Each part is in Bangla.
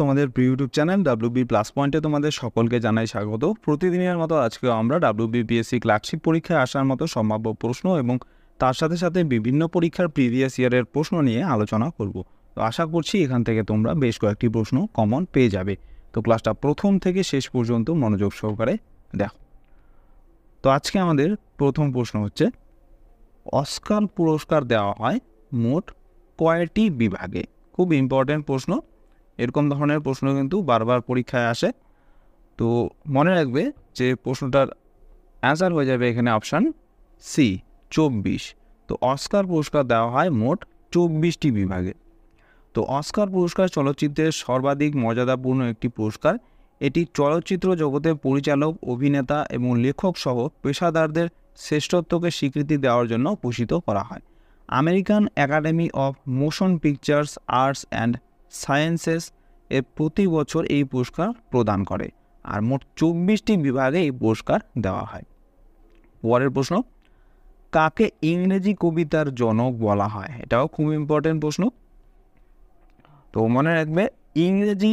তোমাদের ইউটিউব চ্যানেল ডাব্লিউবি প্লাস পয়েন্টে তোমাদের সকলকে জানাই স্বাগত প্রতিদিনের মতো আজকে আমরা ডাব্লিউবি পিএসসি ক্লার্কশিপ পরীক্ষায় আসার মতো সম্ভাব্য প্রশ্ন এবং তার সাথে সাথে বিভিন্ন পরীক্ষার প্রিভিয়াস ইয়ারের প্রশ্ন নিয়ে আলোচনা করব তো আশা করছি এখান থেকে তোমরা বেশ কয়েকটি প্রশ্ন কমন পেয়ে যাবে তো ক্লাসটা প্রথম থেকে শেষ পর্যন্ত মনোযোগ সহকারে দেখো তো আজকে আমাদের প্রথম প্রশ্ন হচ্ছে অস্কার পুরস্কার দেওয়া হয় মোট কয়টি বিভাগে খুব ইম্পর্ট্যান্ট প্রশ্ন এরকম ধরনের প্রশ্ন কিন্তু বারবার পরীক্ষায় আসে তো মনে রাখবে যে প্রশ্নটার অ্যান্সার হয়ে যাবে এখানে অপশান সি চব্বিশ তো অস্কার পুরস্কার দেওয়া হয় মোট চব্বিশটি বিভাগে তো অস্কার পুরস্কার চলচ্চিত্রের সর্বাধিক মর্যাদাপূর্ণ একটি পুরস্কার এটি চলচ্চিত্র জগতের পরিচালক অভিনেতা এবং লেখক সহ পেশাদারদের শ্রেষ্ঠত্বকে স্বীকৃতি দেওয়ার জন্য পোষিত করা হয় American academy of motion pictures arts and sciences এ প্রতি বছর এই পুরস্কার প্রদান করে আর মোট চব্বিশটি বিভাগে এই পুরস্কার দেওয়া হয় পরের প্রশ্ন কাকে ইংরেজি কবিতার জনক বলা হয় এটাও খুব ইম্পর্টেন্ট প্রশ্ন তো মনে রাখবে ইংরেজি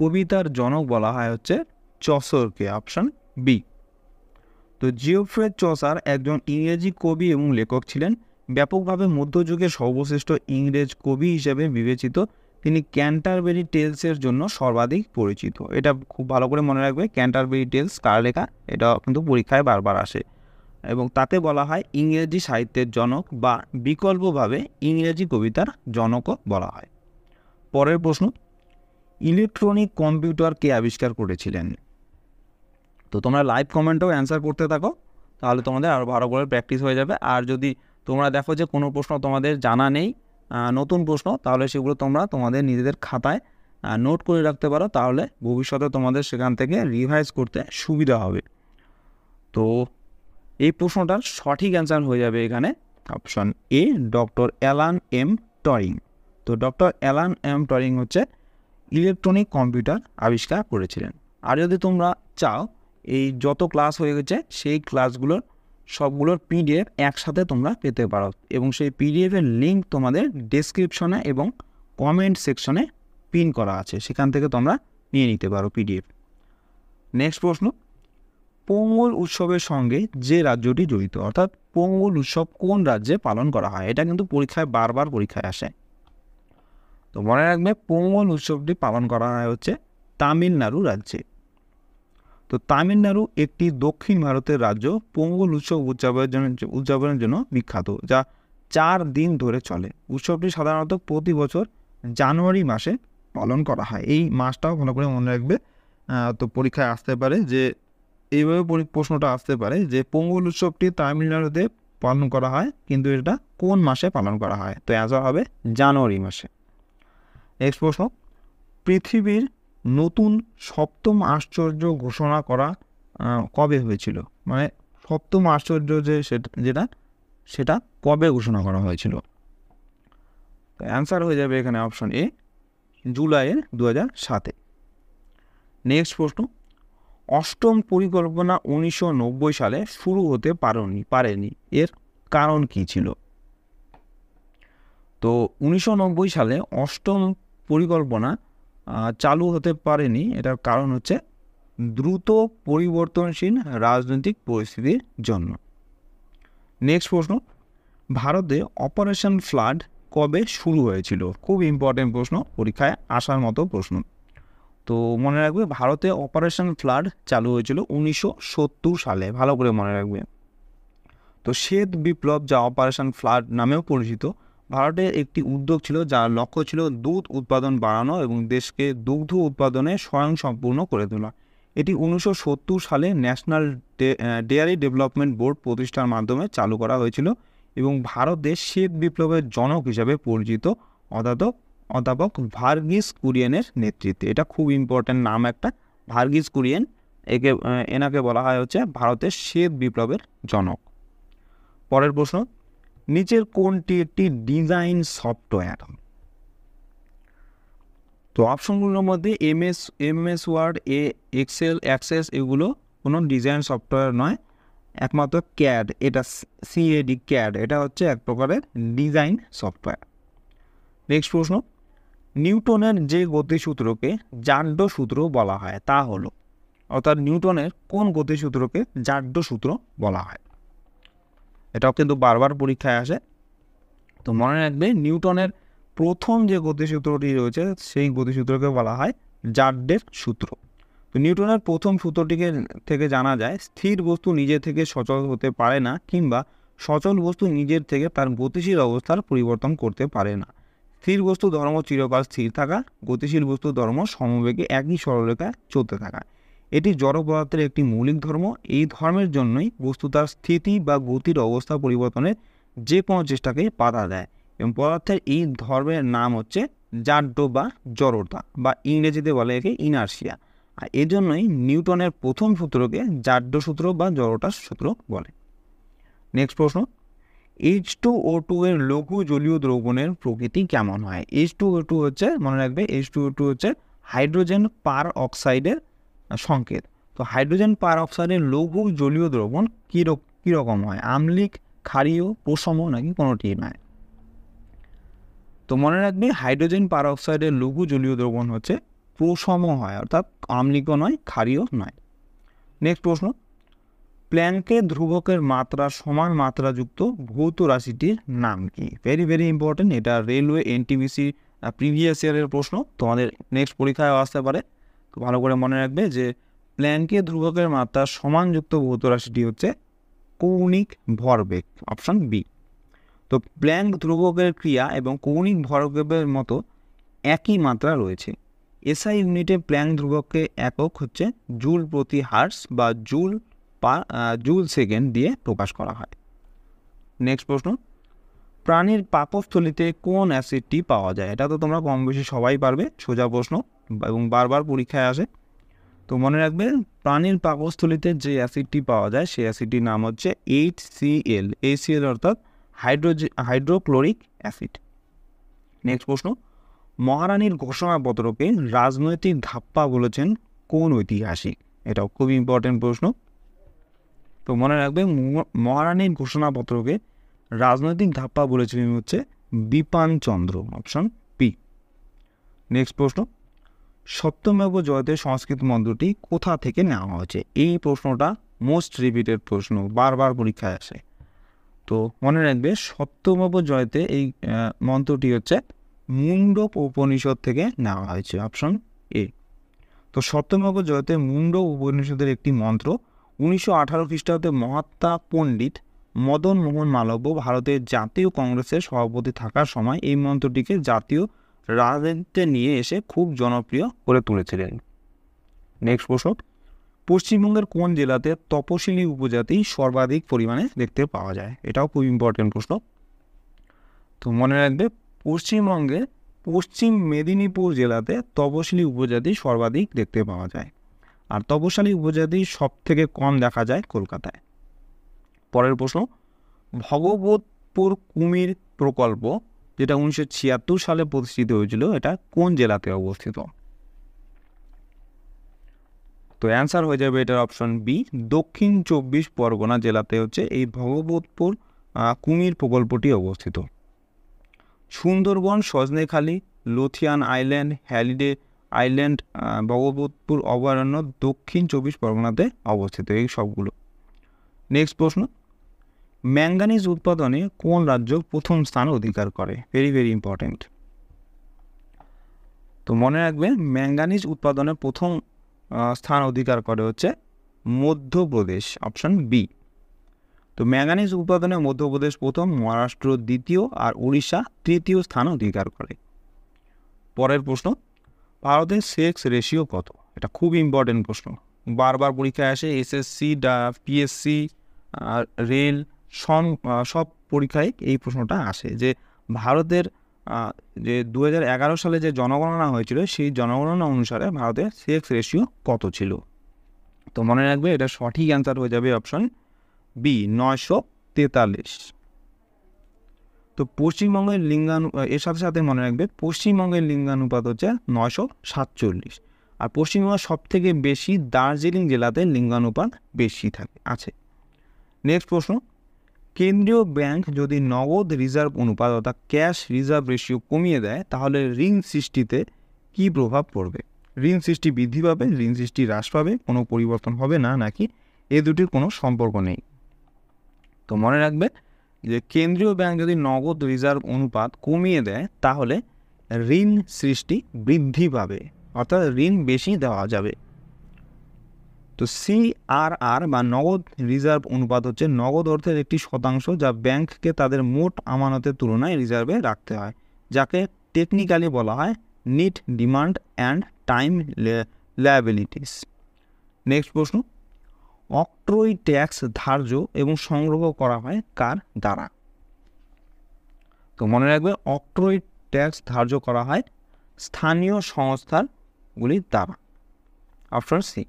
কবিতার জনক বলা হয় হচ্ছে চসরকে অপশান বি তো জিওফ্রে চসার একজন ইংরেজি কবি এবং লেখক ছিলেন ব্যাপকভাবে মধ্যযুগে সর্বশ্রেষ্ঠ ইংরেজ কবি হিসেবে বিবেচিত তিনি ক্যান্টারবেরি টেলসের জন্য সর্বাধিক পরিচিত এটা খুব ভালো করে মনে রাখবে ক্যান্টারবেরি টেলস কার লেখা এটা কিন্তু পরীক্ষায় বারবার আসে এবং তাতে বলা হয় ইংরেজি সাহিত্যের জনক বা বিকল্পভাবে ইংরেজি কবিতার জনকও বলা হয় পরের প্রশ্ন ইলেকট্রনিক কম্পিউটার কে আবিষ্কার করেছিলেন তো তোমরা লাইভ কমেন্টেও অ্যান্সার করতে থাকো তাহলে তোমাদের আরও ভালো করে প্র্যাকটিস হয়ে যাবে আর যদি তোমরা দেখো যে কোনো প্রশ্ন তোমাদের জানা নেই নতুন প্রশ্ন তাহলে সেগুলো তোমরা তোমাদের নিজেদের খাতায় নোট করে রাখতে পারো তাহলে ভবিষ্যতে তোমাদের সেখান থেকে রিভাইজ করতে সুবিধা হবে তো এই প্রশ্নটার সঠিক অ্যান্সার হয়ে যাবে এখানে option A doctor Alan M Turing তো ডক্টর অ্যালান এম টরিং হচ্ছে ইলেকট্রনিক কম্পিউটার আবিষ্কার করেছিলেন আর যদি তোমরা চাও এই যত ক্লাস হয়ে গেছে সেই ক্লাসগুলোর সবগুলোর পিডিএফ একসাথে তোমরা পেতে পারো এবং সেই পিডিএফের লিঙ্ক তোমাদের ডেসক্রিপশনে এবং কমেন্ট সেকশনে পিন করা আছে সেখান থেকে তোমরা নিয়ে নিতে পারো পিডিএফ নেক্সট প্রশ্ন পোঙ্গল উৎসবের সঙ্গে যে রাজ্যটি জড়িত অর্থাৎ পোঙ্গল উৎসব কোন রাজ্যে পালন করা হয় এটা কিন্তু পরীক্ষায় বারবার পরীক্ষায় আসে তো মনে রাখবে পোঙ্গল উৎসবটি পালন করা হয় হচ্ছে তামিলনাড়ু রাজ্যে তো তামিলনাড়ু একটি দক্ষিণ ভারতের রাজ্য পোঙ্গল উৎসব উদযাপনের জন্য উদযাপনের জন্য বিখ্যাত যা চার দিন ধরে চলে উৎসবটি সাধারণত প্রতি বছর জানুয়ারি মাসে পালন করা হয় এই মাসটাও ভালো করে মনে রাখবে তো পরীক্ষায় আসতে পারে যে এইভাবে প্রশ্নটা আসতে পারে যে পোঙ্গল উৎসবটি তামিলনাড়ুতে পালন করা হয় কিন্তু এটা কোন মাসে পালন করা হয় তো অ্যান্সার হবে জানুয়ারি মাসে নেক্সট প্রশ্ন পৃথিবীর নতুন সপ্তম আশ্চর্য ঘোষণা করা কবে হয়েছিল মানে সপ্তম আশ্চর্য যে সেটা যেটা সেটা কবে ঘোষণা করা হয়েছিল অ্যান্সার হয়ে যাবে এখানে অপশন এ জুলাইয়ের দু হাজার সাতে নেক্সট প্রশ্ন অষ্টম পরিকল্পনা উনিশশো সালে শুরু হতে পারেনি পারেনি এর কারণ কি ছিল তো উনিশশো সালে অষ্টম পরিকল্পনা চালু হতে পারেনি এটার কারণ হচ্ছে দ্রুত পরিবর্তনশীল রাজনৈতিক পরিস্থিতির জন্য নেক্সট প্রশ্ন ভারতে অপারেশন ফ্লাড কবে শুরু হয়েছিল খুব ইম্পর্টেন্ট প্রশ্ন পরীক্ষায় আসার মতো প্রশ্ন তো মনে রাখবে ভারতে অপারেশন ফ্লাড চালু হয়েছিল উনিশশো সালে ভালো করে মনে রাখবে তো শ্বেত বিপ্লব যা অপারেশন ফ্লাড নামেও পরিচিত ভারতের একটি উদ্যোগ ছিল যার লক্ষ্য ছিল দুধ উৎপাদন বাড়ানো এবং দেশকে দুগ্ধ উৎপাদনে স্বয়ংসম্পূর্ণ করে তোলা এটি উনিশশো সালে ন্যাশনাল ডেয়ারি ডেভেলপমেন্ট বোর্ড প্রতিষ্ঠার মাধ্যমে চালু করা হয়েছিল এবং দেশ শ্বেত বিপ্লবের জনক হিসাবে পরিচিত অধ্যাপক অধ্যাপক ভার্গিস কুরিয়েনের নেতৃত্বে এটা খুব ইম্পর্ট্যান্ট নাম একটা ভার্গিস কুরিয়েন একে এনাকে বলা হয় হচ্ছে ভারতের শ্বেত বিপ্লবের জনক পরের প্রশ্ন নিচের কোনটি একটি ডিজাইন সফটওয়্যার তো অপশনগুলোর মধ্যে এমএস এমএস ওয়ার্ড এ এক্সেল অ্যাক্সেস এগুলো কোনো ডিজাইন সফটওয়্যার নয় একমাত্র ক্যাড এটা সিএডি ক্যাড এটা হচ্ছে এক প্রকারের ডিজাইন সফটওয়্যার নেক্সট প্রশ্ন নিউটনের যে গতিসূত্রকে জাড্য সূত্র বলা হয় তা হলো অর্থাৎ নিউটনের কোন গতিসূত্রকে জাড্য সূত্র বলা হয় এটাও কিন্তু বারবার পরীক্ষায় আসে তো মনে রাখবে নিউটনের প্রথম যে গতিসূত্রটি রয়েছে সেই গতিসূত্রকে বলা হয় জাডের সূত্র তো নিউটনের প্রথম সূত্রটিকে থেকে জানা যায় স্থির বস্তু নিজে থেকে সচল হতে পারে না কিংবা সচল বস্তু নিজের থেকে তার গতিশীল অবস্থার পরিবর্তন করতে পারে না স্থির বস্তু ধর্ম চিরকাল স্থির থাকা গতিশীল বস্তু ধর্ম সমবেগে একই সরলরেখায় চলতে থাকা এটি জড় পদার্থের একটি মৌলিক ধর্ম এই ধর্মের জন্যই বস্তু তার স্থিতি বা গতির অবস্থা পরিবর্তনের যে কোনো চেষ্টাকে বাধা দেয় এবং পদার্থের এই ধর্মের নাম হচ্ছে জাড্য বা জড়তা বা ইংরেজিতে বলে একে ইনার্সিয়া আর এজন্যই নিউটনের প্রথম সূত্রকে জাড্য সূত্র বা জড়তার সূত্র বলে নেক্সট প্রশ্ন এইচ টু ও টু এর লঘু জলীয় দ্রবণের প্রকৃতি কেমন হয় এইচ টু ও টু হচ্ছে মনে রাখবে এইচ টু ও টু হচ্ছে হাইড্রোজেন পার অক্সাইডের সংকেত তো হাইড্রোজেন পার অক্সাইডের লঘু জলীয় দ্রবণ কীরক কীরকম হয় আমলিক ক্ষারীয় প্রসম নাকি কোনোটি নয় তো মনে রাখবে হাইড্রোজেন পার অক্সাইডের লঘু জলীয় দ্রবণ হচ্ছে প্রসম হয় অর্থাৎ আমলিকও নয় ক্ষারীয় নয় নেক্সট প্রশ্ন প্ল্যাঙ্কের ধ্রুবকের মাত্রা সমান মাত্রাযুক্ত ভৌত রাশিটির নাম কি ভেরি ভেরি ইম্পর্টেন্ট এটা রেলওয়ে এনটিবিসি প্রিভিয়াস ইয়ারের প্রশ্ন তোমাদের নেক্সট পরীক্ষায় আসতে পারে ভালো করে মনে রাখবে যে প্ল্যানকে ধ্রুবকের মাত্রা সমানযুক্ত ভৌত রাশিটি হচ্ছে কৌণিক ভরবেগ অপশান বি তো প্ল্যাঙ্ক ধ্রুবকের ক্রিয়া এবং কৌণিক ভরবেগের মতো একই মাত্রা রয়েছে এসআই ইউনিটে প্ল্যাঙ্ক ধ্রুবককে একক হচ্ছে জুল প্রতি হার্স বা জুল পা জুল সেকেন্ড দিয়ে প্রকাশ করা হয় নেক্সট প্রশ্ন প্রাণীর পাকস্থলিতে কোন অ্যাসিডটি পাওয়া যায় এটা তো তোমরা কম বেশি সবাই পারবে সোজা প্রশ্ন এবং বারবার পরীক্ষায় আসে তো মনে রাখবেন প্রাণীর পাকস্থলিতে যে অ্যাসিডটি পাওয়া যায় সেই অ্যাসিডটির নাম হচ্ছে এইচ সি এল অর্থাৎ হাইড্রোজে হাইড্রোক্লোরিক অ্যাসিড নেক্সট প্রশ্ন মহারানীর ঘোষণাপত্রকে রাজনৈতিক ধাপ্পা বলেছেন কোন ঐতিহাসিক এটাও খুব ইম্পর্টেন্ট প্রশ্ন তো মনে রাখবেন মহারানীর ঘোষণাপত্রকে রাজনৈতিক ধাপ্পা বলেছিলেন হচ্ছে বিপানচন্দ্র অপশন পি নেক্সট প্রশ্ন সপ্তমেব জয়তে সংস্কৃত মন্ত্রটি কোথা থেকে নেওয়া হয়েছে এই প্রশ্নটা মোস্ট রিপিটেড প্রশ্ন বারবার পরীক্ষায় আসে তো মনে রাখবে সপ্তমেব জয়তে এই মন্ত্রটি হচ্ছে মুন্ডক উপনিষদ থেকে নেওয়া হয়েছে অপশন এ তো সপ্তমেব জয়তে মুন্ড উপনিষদের একটি মন্ত্র উনিশশো আঠারো খ্রিস্টাব্দে মহাত্মা পণ্ডিত মদন মোহন মালব্য ভারতের জাতীয় কংগ্রেসের সভাপতি থাকার সময় এই মন্ত্রটিকে জাতীয় রাজনীতিতে নিয়ে এসে খুব জনপ্রিয় করে তুলেছিলেন নেক্সট প্রশ্ন পশ্চিমবঙ্গের কোন জেলাতে তপশিলি উপজাতি সর্বাধিক পরিমাণে দেখতে পাওয়া যায় এটাও খুব ইম্পর্টেন্ট প্রশ্ন তো মনে রাখবে পশ্চিমবঙ্গে পশ্চিম মেদিনীপুর জেলাতে তপশিলি উপজাতি সর্বাধিক দেখতে পাওয়া যায় আর তপশালী উপজাতি সব থেকে কম দেখা যায় কলকাতায় পরের প্রশ্ন ভগবতপুর কুমির প্রকল্প যেটা উনিশশো সালে প্রতিষ্ঠিত হয়েছিল এটা কোন জেলাতে অবস্থিত তো অ্যান্সার হয়ে যাবে এটার অপশন বি দক্ষিণ চব্বিশ পরগনা জেলাতে হচ্ছে এই ভগবতপুর কুমির প্রকল্পটি অবস্থিত Sundarban Sajnekhali Lothian island Halliday island Bhagabatpur অভয়ারণ্য দক্ষিণ চব্বিশ পরগনাতে অবস্থিত এই সবগুলো নেক্সট প্রশ্ন ম্যাঙ্গানিজ উৎপাদনে কোন রাজ্য প্রথম স্থান অধিকার করে ভেরি ভেরি ইম্পর্টেন্ট তো মনে রাখবেন ম্যাঙ্গানিজ উৎপাদনে প্রথম স্থান অধিকার করে হচ্ছে মধ্যপ্রদেশ অপশন বি তো ম্যাঙ্গানিজ উৎপাদনে মধ্যপ্রদেশ প্রথম মহারাষ্ট্র দ্বিতীয় আর উড়িষ্যা তৃতীয় স্থান অধিকার করে পরের প্রশ্ন ভারতের সেক্স রেশিও কত এটা খুব ইম্পর্টেন্ট প্রশ্ন বারবার পরীক্ষায় আসে এসএসসি ডা পিএসসি আর রেল সব পরীক্ষায় এই প্রশ্নটা আসে যে ভারতের যে দু সালে যে জনগণনা হয়েছিল সেই জনগণনা অনুসারে ভারতের সেক্স রেশিও কত ছিল তো মনে রাখবে এটা সঠিক অ্যান্সার হয়ে যাবে অপশন বি নয়শো তেতাল্লিশ তো পশ্চিমবঙ্গের লিঙ্গানু এর সাথে সাথে মনে রাখবে পশ্চিমবঙ্গের লিঙ্গানুপাত হচ্ছে নয়শো সাতচল্লিশ আর পশ্চিমবঙ্গের সবথেকে বেশি দার্জিলিং জেলাতে লিঙ্গানুপাত বেশি থাকে আছে নেক্সট প্রশ্ন কেন্দ্রীয় ব্যাংক যদি নগদ রিজার্ভ অনুপাত অর্থাৎ ক্যাশ রিজার্ভ রেশিও কমিয়ে দেয় তাহলে ঋণ সৃষ্টিতে কি প্রভাব পড়বে ঋণ সৃষ্টি বৃদ্ধি পাবে ঋণ সৃষ্টি হ্রাস পাবে কোনো পরিবর্তন হবে না নাকি এ দুটির কোনো সম্পর্ক নেই তো মনে রাখবে যে কেন্দ্রীয় ব্যাংক যদি নগদ রিজার্ভ অনুপাত কমিয়ে দেয় তাহলে ঋণ সৃষ্টি বৃদ্ধি পাবে অর্থাৎ ঋণ বেশি দেওয়া যাবে তো সিআরআর বা নগদ রিজার্ভ অনুপাত হচ্ছে নগদ অর্থের একটি শতাংশ যা ব্যাংককে তাদের মোট আমানতের তুলনায় রিজার্ভে রাখতে হয় যাকে টেকনিক্যালি বলা হয় net demand and time liabilities next প্রশ্ন অক্ট্রই ট্যাক্স ধার্য এবং সংগ্রহ করা হয় কার দ্বারা তো মনে রাখবে অক্ট্রই ট্যাক্স ধার্য করা হয় স্থানীয় সংস্থারগুলির দ্বারা অপশন সি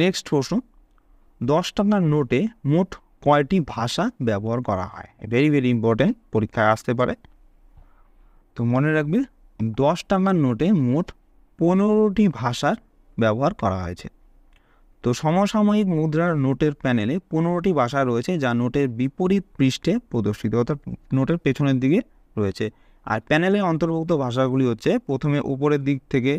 নেক্সট প্রশ্ন দশ টাকার নোটে মোট কয়টি ভাষা ব্যবহার করা হয় ভেরি ভেরি ইম্পর্টেন্ট পরীক্ষায় আসতে পারে তো মনে রাখবে দশ টাকার নোটে মোট পনেরোটি ভাষার ব্যবহার করা হয়েছে তো সমসাময়িক মুদ্রার নোটের প্যানেলে পনেরোটি ভাষা রয়েছে যা নোটের বিপরীত পৃষ্ঠে প্রদর্শিত অর্থাৎ নোটের পেছনের দিকে রয়েছে আর প্যানেলে অন্তর্ভুক্ত ভাষাগুলি হচ্ছে প্রথমে উপরের দিক থেকে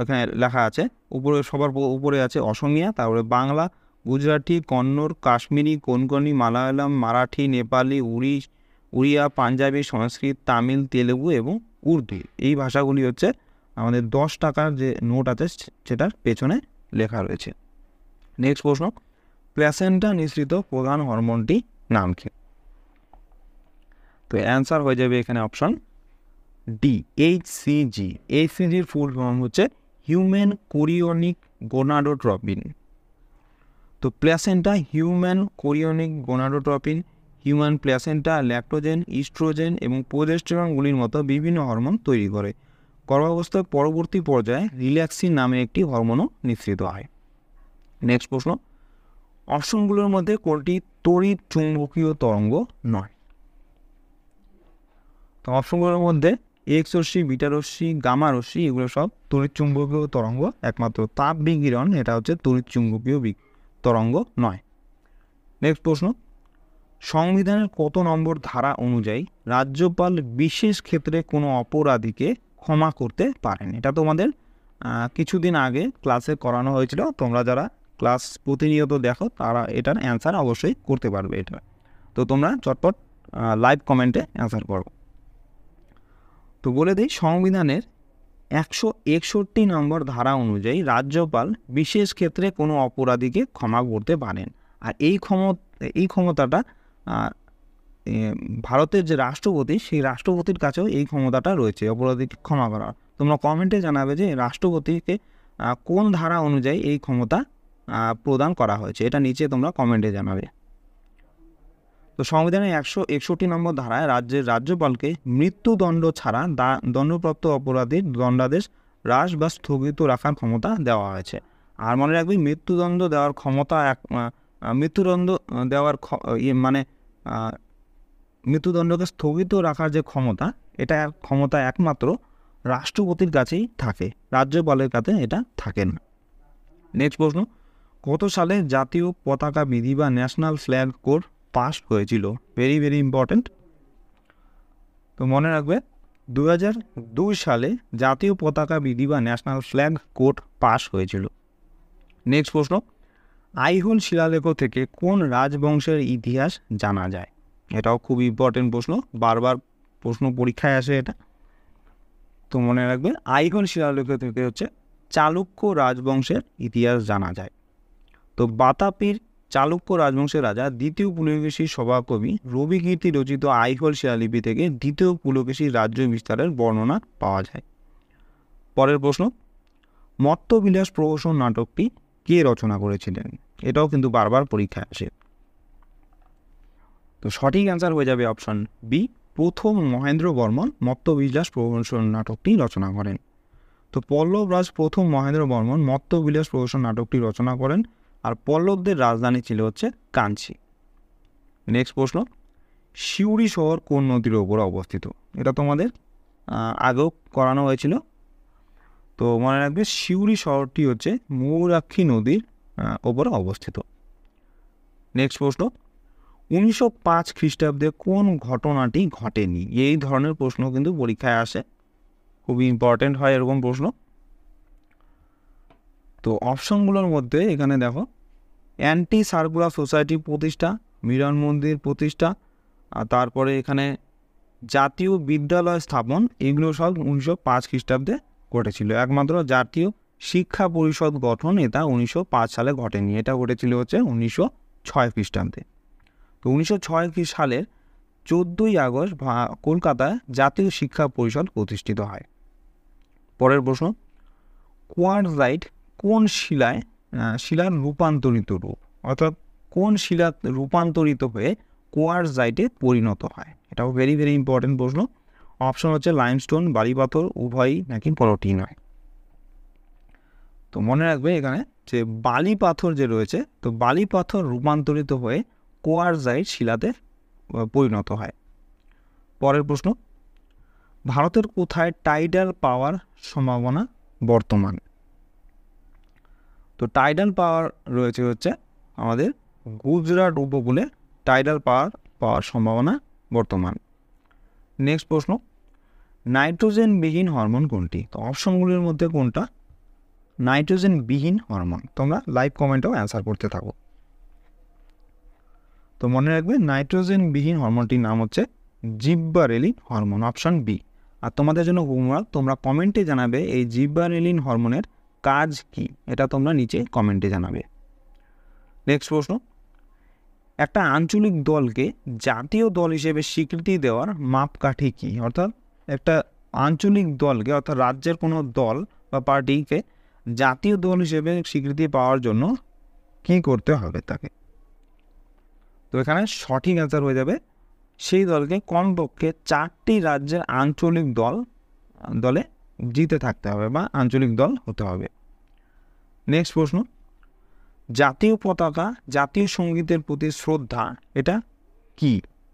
এখানে লেখা আছে উপরে সবার উপরে আছে অসমিয়া তারপরে বাংলা গুজরাটি কন্নড় কাশ্মীরি কোনকনি মালায়ালাম মারাঠি নেপালি উড়ি উড়িয়া পাঞ্জাবি সংস্কৃত তামিল তেলেগু এবং উর্দু এই ভাষাগুলি হচ্ছে আমাদের দশ টাকার যে নোট আছে সেটার পেছনে লেখা রয়েছে নেক্সট প্রশ্ন প্ল্যাসেন্টা নিঃসৃত প্রধান হরমোনটি নাম কি তো অ্যান্সার হয়ে যাবে এখানে অপশন ডি এইচসিজি এইচসিজির ফুল ফর্ম হচ্ছে হিউম্যান কোরিওনিক গোনাডোট্রপিন তো placenta human chorionic gonadotropin human placenta lactogen oestrogen এবং প্রোজেস্টেরনগুলির মতো বিভিন্ন হরমোন তৈরি করে গর্ভাবস্থার পরবর্তী পর্যায়ে রিল্যাক্সিন নামে একটি হরমোনও নিঃসৃত হয় নেক্সট প্রশ্ন অপশনগুলোর মধ্যে কোনটি তড়িৎ চুম্বকীয় তরঙ্গ নয় তো অপশনগুলোর মধ্যে এক্স রশ্মি বিটা রশ্মি গামা রশ্মি এগুলো সব তড়িৎচুম্বকীয় তরঙ্গ একমাত্র তাপ বিকিরণ এটা হচ্ছে তড়িৎচুম্বকীয় তরঙ্গ নয় নেক্সট প্রশ্ন সংবিধানের কত নম্বর ধারা অনুযায়ী রাজ্যপাল বিশেষ ক্ষেত্রে কোনো অপরাধীকে ক্ষমা করতে পারেন এটা তোমাদের কিছুদিন আগে ক্লাসে করানো হয়েছিল তোমরা যারা ক্লাস প্রতিনিয়ত দেখো তারা এটার অ্যান্সার অবশ্যই করতে পারবে এটা তো তোমরা চটপট লাইভ কমেন্টে অ্যান্সার করো তো বলে দিই সংবিধানের একশো একষট্টি নম্বর ধারা অনুযায়ী রাজ্যপাল বিশেষ ক্ষেত্রে কোনো অপরাধীকে ক্ষমা করতে পারেন আর এই ক্ষম এই ক্ষমতাটা ভারতের যে রাষ্ট্রপতি সেই রাষ্ট্রপতির কাছেও এই ক্ষমতাটা রয়েছে অপরাধীকে ক্ষমা করার তোমরা কমেন্টে জানাবে যে রাষ্ট্রপতিকে কোন ধারা অনুযায়ী এই ক্ষমতা প্রদান করা হয়েছে এটা নিচে তোমরা কমেন্টে জানাবে তো সংবিধানের একশো একষট্টি নম্বর ধারায় রাজ্যের রাজ্যপালকে মৃত্যুদণ্ড ছাড়া দা দণ্ডপ্রাপ্ত অপরাধীর দণ্ডাদেশ হ্রাস বা স্থগিত রাখার ক্ষমতা দেওয়া হয়েছে আর মনে রাখবি মৃত্যুদণ্ড দেওয়ার ক্ষমতা এক মৃত্যুদণ্ড দেওয়ার ইয়ে মানে মৃত্যুদণ্ডকে স্থগিত রাখার যে ক্ষমতা এটা ক্ষমতা একমাত্র রাষ্ট্রপতির কাছেই থাকে রাজ্যপালের কাছে এটা থাকে না নেক্সট প্রশ্ন কত সালে জাতীয় পতাকা বিধি বা ন্যাশনাল ফ্ল্যাগ কোড পাস হয়েছিল ভেরি ভেরি ইম্পর্ট্যান্ট তো মনে রাখবে দু হাজার দুই সালে জাতীয় পতাকা বিধি বা ন্যাশনাল ফ্ল্যাগ কোড পাস হয়েছিল নেক্সট প্রশ্ন আইহোল শিলালেখ থেকে কোন রাজবংশের ইতিহাস জানা যায় এটাও খুব ইম্পর্টেন্ট প্রশ্ন বারবার প্রশ্ন পরীক্ষায় আসে এটা তো মনে রাখবে আইহোল শিলালেখ থেকে হচ্ছে চালুক্য রাজবংশের ইতিহাস জানা যায় তো বাতাপির চালুক্য রাজবংশের রাজা দ্বিতীয় পুলকেশীর সভাকবি রবি কীর্তি রচিত আইহল শিলালিপি থেকে দ্বিতীয় পুলকেশীর রাজ্য বিস্তারের বর্ণনা পাওয়া যায় পরের প্রশ্ন মত্তবিলাস প্রহসন নাটকটি কে রচনা করেছিলেন এটাও কিন্তু বারবার পরীক্ষায় আসে তো সঠিক অ্যান্সার হয়ে যাবে অপশন বি প্রথম মহেন্দ্র বর্মন মত্তবিলাস প্রহসন নাটকটি রচনা করেন তো পল্লবরাজ প্রথম মহেন্দ্র বর্মন মত্তবিলাস প্রহসন নাটকটি রচনা করেন আর পল্লবদের রাজধানী ছিল হচ্ছে কাঞ্চি নেক্সট প্রশ্ন সিউড়ি শহর কোন নদীর ওপরে অবস্থিত এটা তোমাদের আগেও করানো হয়েছিল তো মনে রাখবে সিউড়ি শহরটি হচ্ছে মৌরাক্ষী নদীর ওপরে অবস্থিত নেক্সট প্রশ্ন উনিশশো পাঁচ খ্রিস্টাব্দে কোন ঘটনাটি ঘটেনি এই ধরনের প্রশ্ন কিন্তু পরীক্ষায় আসে খুবই ইম্পর্টেন্ট হয় এরকম প্রশ্ন তো অপশনগুলোর মধ্যে এখানে দেখো অ্যান্টি সার্কুলার সোসাইটি প্রতিষ্ঠা মিলন মন্দির প্রতিষ্ঠা আর তারপরে এখানে জাতীয় বিদ্যালয় স্থাপন এগুলো সব উনিশশো পাঁচ খ্রিস্টাব্দে ঘটেছিল একমাত্র জাতীয় শিক্ষা পরিষদ গঠন এটা উনিশশো পাঁচ সালে ঘটেনি এটা ঘটেছিল হচ্ছে উনিশশো ছয় খ্রিস্টাব্দে তো উনিশশো ছয় সালের চোদ্দোই আগস্ট কলকাতায় জাতীয় শিক্ষা পরিষদ প্রতিষ্ঠিত হয় পরের প্রশ্ন রাইট কোন শিলায় শিলার রূপান্তরিত রূপ অর্থাৎ কোন শিলা রূপান্তরিত হয়ে কোয়ারজাইটে পরিণত হয় এটাও ভেরি ভেরি ইম্পর্টেন্ট প্রশ্ন অপশন হচ্ছে লাইমস্টোন বালিপাথর উভয়ই নাকি পরটি নয় তো মনে রাখবে এখানে যে বালি পাথর যে রয়েছে তো বালি পাথর রূপান্তরিত হয়ে কোয়ারজাইট শিলাতে পরিণত হয় পরের প্রশ্ন ভারতের কোথায় টাইডাল পাওয়ার সম্ভাবনা বর্তমান তো টাইডাল পাওয়ার রয়েছে হচ্ছে আমাদের গুজরাট উপকূলে টাইডাল পাওয়ার পাওয়ার সম্ভাবনা বর্তমান নেক্সট প্রশ্ন নাইট্রোজেনবিহীন হরমোন কোনটি তো অপশনগুলির মধ্যে কোনটা নাইট্রোজেনবিহীন হরমোন তোমরা লাইভ কমেন্টেও অ্যান্সার করতে থাকো তো মনে রাখবে নাইট্রোজেনবিহীন হরমোনটির নাম হচ্ছে জিব্বারেলিন হরমোন অপশন বি আর তোমাদের জন্য হোমওয়ার্ক তোমরা কমেন্টে জানাবে এই জিব্বারেলিন হরমোনের কাজ কি এটা তোমরা নিচে কমেন্টে জানাবে নেক্সট প্রশ্ন একটা আঞ্চলিক দলকে জাতীয় দল হিসেবে স্বীকৃতি দেওয়ার মাপকাঠি কি অর্থাৎ একটা আঞ্চলিক দলকে অর্থাৎ রাজ্যের কোনো দল বা পার্টিকে জাতীয় দল হিসেবে স্বীকৃতি পাওয়ার জন্য কি করতে হবে তাকে তো এখানে সঠিক অ্যান্সার হয়ে যাবে সেই দলকে কমপক্ষে চারটি রাজ্যের আঞ্চলিক দল দলে জিতে থাকতে হবে বা আঞ্চলিক দল হতে হবে নেক্সট প্রশ্ন জাতীয় পতাকা জাতীয় সঙ্গীতের প্রতি শ্রদ্ধা এটা কি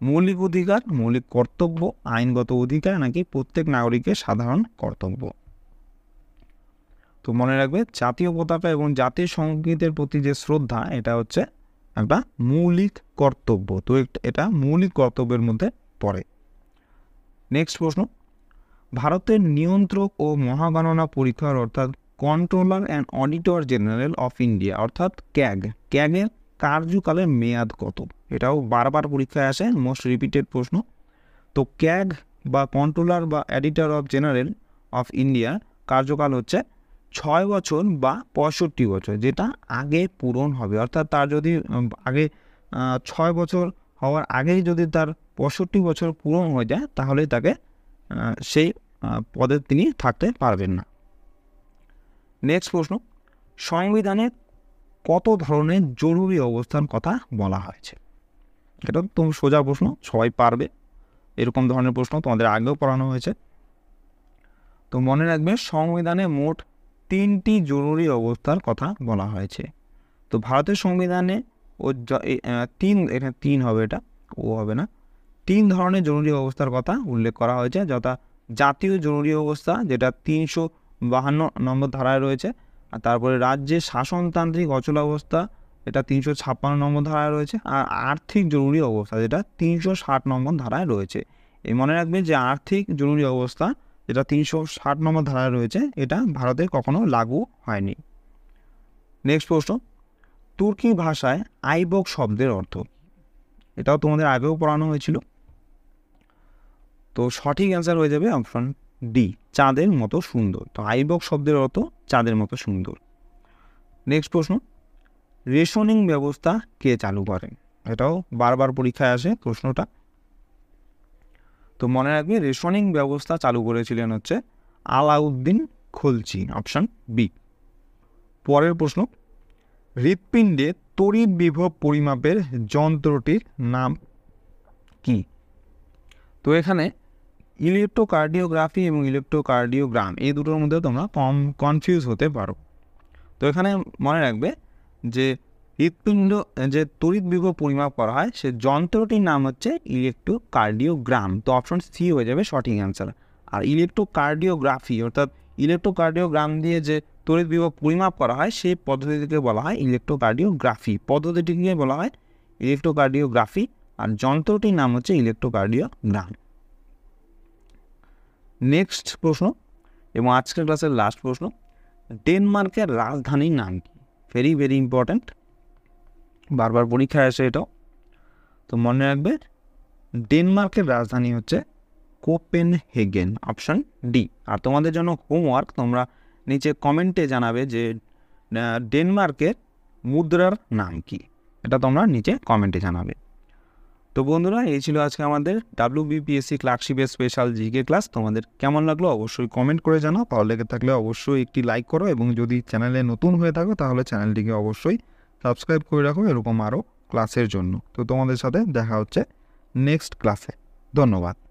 মৌলিক অধিকার মৌলিক কর্তব্য আইনগত অধিকার নাকি প্রত্যেক নাগরিকের সাধারণ কর্তব্য তো মনে রাখবে জাতীয় পতাকা এবং জাতীয় সঙ্গীতের প্রতি যে শ্রদ্ধা এটা হচ্ছে একটা মৌলিক কর্তব্য তো এটা মৌলিক কর্তব্যের মধ্যে পড়ে নেক্সট প্রশ্ন ভারতের নিয়ন্ত্রক ও মহাগণনা পরীক্ষার অর্থাৎ controller and auditor general of India অর্থাৎ ক্যাগ ক্যাগের কার্যকালের মেয়াদ কত এটাও বারবার পরীক্ষায় আসে মোস্ট রিপিটেড প্রশ্ন তো ক্যাগ বা কন্ট্রোলার বা auditor of general of India কার্যকাল হচ্ছে ছয় বছর বা পঁয়ষট্টি বছর যেটা আগে পূরণ হবে অর্থাৎ তার যদি আগে ছয় বছর হওয়ার আগেই যদি তার পঁয়ষট্টি বছর পূরণ হয়ে যায় তাহলে তাকে সেই পদে তিনি থাকতে পারবেন না নেক্সট প্রশ্ন সংবিধানে কত ধরনের জরুরি অবস্থার কথা বলা হয়েছে এটা তো সোজা প্রশ্ন সবাই পারবে এরকম ধরনের প্রশ্ন তোমাদের আগেও পড়ানো হয়েছে তো মনে রাখবে সংবিধানে মোট তিনটি জরুরি অবস্থার কথা বলা হয়েছে তো ভারতের সংবিধানে ও তিন এখানে তিন হবে এটা ও হবে না তিন ধরনের জরুরি অবস্থার কথা উল্লেখ করা হয়েছে যথা জাতীয় জরুরি অবস্থা যেটা তিনশো বাহান্ন নম্বর ধারায় রয়েছে আর তারপরে রাজ্যের শাসনতান্ত্রিক অচল অবস্থা এটা তিনশো ছাপ্পান্ন নম্বর ধারায় রয়েছে আর আর্থিক জরুরি অবস্থা যেটা তিনশো ষাট নম্বর ধারায় রয়েছে এই মনে রাখবেন যে আর্থিক জরুরি অবস্থা যেটা তিনশো ষাট নম্বর ধারায় রয়েছে এটা ভারতে কখনো লাগু হয়নি নেক্সট প্রশ্ন তুর্কি ভাষায় আইবক শব্দের অর্থ এটাও তোমাদের আগেও পড়ানো হয়েছিল তো সঠিক অ্যান্সার হয়ে যাবে অপশন ডি চাঁদের মতো সুন্দর তো আইবক শব্দের অর্থ চাঁদের মতো সুন্দর নেক্সট প্রশ্ন রেশনিং ব্যবস্থা কে চালু করেন এটাও বারবার পরীক্ষায় আসে প্রশ্নটা তো মনে রাখবে রেশনিং ব্যবস্থা চালু করেছিলেন হচ্ছে আলাউদ্দিন খলজি অপশান বি পরের প্রশ্ন হৃৎপিণ্ডে তড়িৎ বিভব পরিমাপের যন্ত্রটির নাম কি তো এখানে ইলেকট্রোকার্ডিওগ্রাফি এবং ইলেকট্রোকার্ডিওগ্রাম এই দুটোর মধ্যে তোমরা কম কনফিউজ হতে পারো তো এখানে মনে রাখবে যে হৃৎপিণ্ড যে তড়িৎ বিভব পরিমাপ করা হয় সে যন্ত্রটির নাম হচ্ছে ইলেকট্রোকার্ডিওগ্রাম তো অপশন সি হয়ে যাবে সঠিক অ্যান্সার আর ইলেকট্রোকার্ডিওগ্রাফি অর্থাৎ ইলেকট্রোকার্ডিওগ্রাম দিয়ে যে তড়িৎ বিভব পরিমাপ করা হয় সেই পদ্ধতিটিকে বলা হয় ইলেকট্রোকার্ডিওগ্রাফি পদ্ধতিটিকে বলা হয় ইলেকট্রোকার্ডিওগ্রাফি আর যন্ত্রটির নাম হচ্ছে ইলেকট্রোকার্ডিওগ্রাম নেক্সট প্রশ্ন এবং আজকের ক্লাসের লাস্ট প্রশ্ন ডেনমার্কের রাজধানীর নাম কি ভেরি ভেরি ইম্পর্ট্যান্ট বারবার পরীক্ষায় আসে এটাও তো মনে রাখবে ডেনমার্কের রাজধানী হচ্ছে কোপেন হেগেন অপশান ডি আর তোমাদের জন্য হোমওয়ার্ক তোমরা নিচে কমেন্টে জানাবে যে ডেনমার্কের মুদ্রার নাম কি এটা তোমরা নিচে কমেন্টে জানাবে তো বন্ধুরা এই ছিল আজকে আমাদের ডাব্লিউ বিপিএসসি ক্লার্কশিপের স্পেশাল জিকে ক্লাস তোমাদের কেমন লাগলো অবশ্যই কমেন্ট করে জানাও ভালো লেগে থাকলে অবশ্যই একটি লাইক করো এবং যদি চ্যানেলে নতুন হয়ে থাকো তাহলে চ্যানেলটিকে অবশ্যই সাবস্ক্রাইব করে রাখো এরকম আরও ক্লাসের জন্য তো তোমাদের সাথে দেখা হচ্ছে নেক্সট ক্লাসে ধন্যবাদ